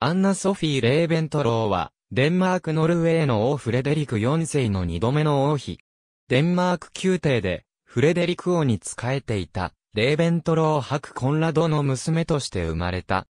アンナ・ソフィー・レーベントローは、デンマーク・ノルウェーの王フレデリク4世の2度目の王妃。デンマーク宮廷で、フレデリク王に仕えていた、レーベントローク・コンラドの娘として生まれた。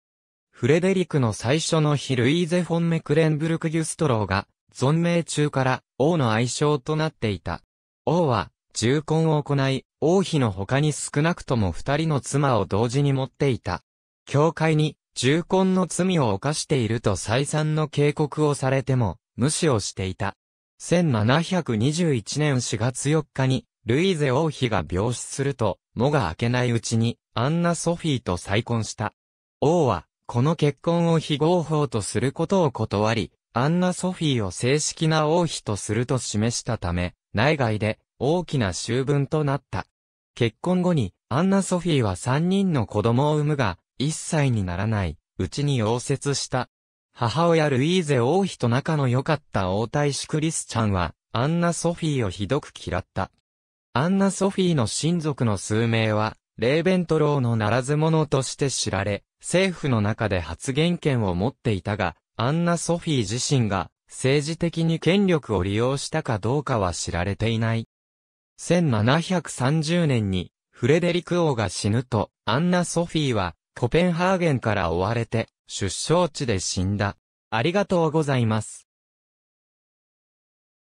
フレデリクの最初の日ルイーゼ・フォン・メクレンブルク・ギュストローが、存命中から王の愛称となっていた。王は、重婚を行い、王妃の他に少なくとも二人の妻を同時に持っていた。教会に重婚の罪を犯していると再三の警告をされても、無視をしていた。1721年4月4日に、ルイーゼ王妃が病死すると、もが明けないうちに、アンナ・ソフィーと再婚した。王は、この結婚を非合法とすることを断り、アンナ・ソフィーを正式な王妃とすると示したため、内外で大きな修文となった。結婚後に、アンナ・ソフィーは3人の子供を産むが、一歳にならないうちに溶接した。母親ルイーゼ王妃と仲の良かった王太子クリスチャンは、アンナ・ソフィーをひどく嫌った。アンナ・ソフィーの親族の数名は、レーベントローのならず者として知られ、政府の中で発言権を持っていたが、アンナ・ソフィー自身が政治的に権力を利用したかどうかは知られていない。1730年にフレデリク王が死ぬと、アンナ・ソフィーはコペンハーゲンから追われて、出生地で死んだ。ありがとうございます。